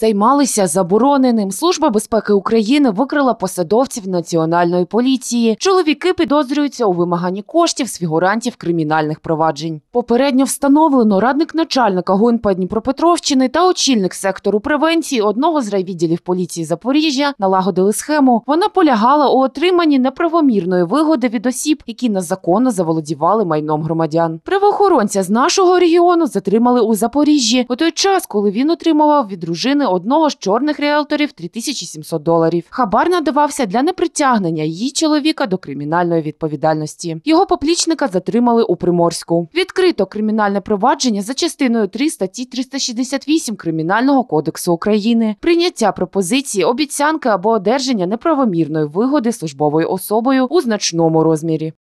займалися забороненим. Служба безпеки України викрила посадовців національної поліції. Чоловіки підозрюються у вимаганні коштів з фігурантів кримінальних проваджень. Попередньо встановлено радник начальника ГУНП Дніпропетровщини та очільник сектору превенції одного з райвідділів поліції Запоріжжя налагодили схему. Вона полягала у отриманні неправомірної вигоди від осіб, які незаконно заволодівали майном громадян. Правоохоронця з нашого регіону затримали у Запоріжжі у той час, коли він отримував від дружини одного з чорних ріелторів 3700 доларів. Хабар надавався для непритягнення її чоловіка до кримінальної відповідальності. Його поплічника затримали у Приморську. Відкрито кримінальне провадження за частиною 3 статті 368 Кримінального кодексу України. Прийняття пропозиції, обіцянки або одержання неправомірної вигоди службовою особою у значному розмірі.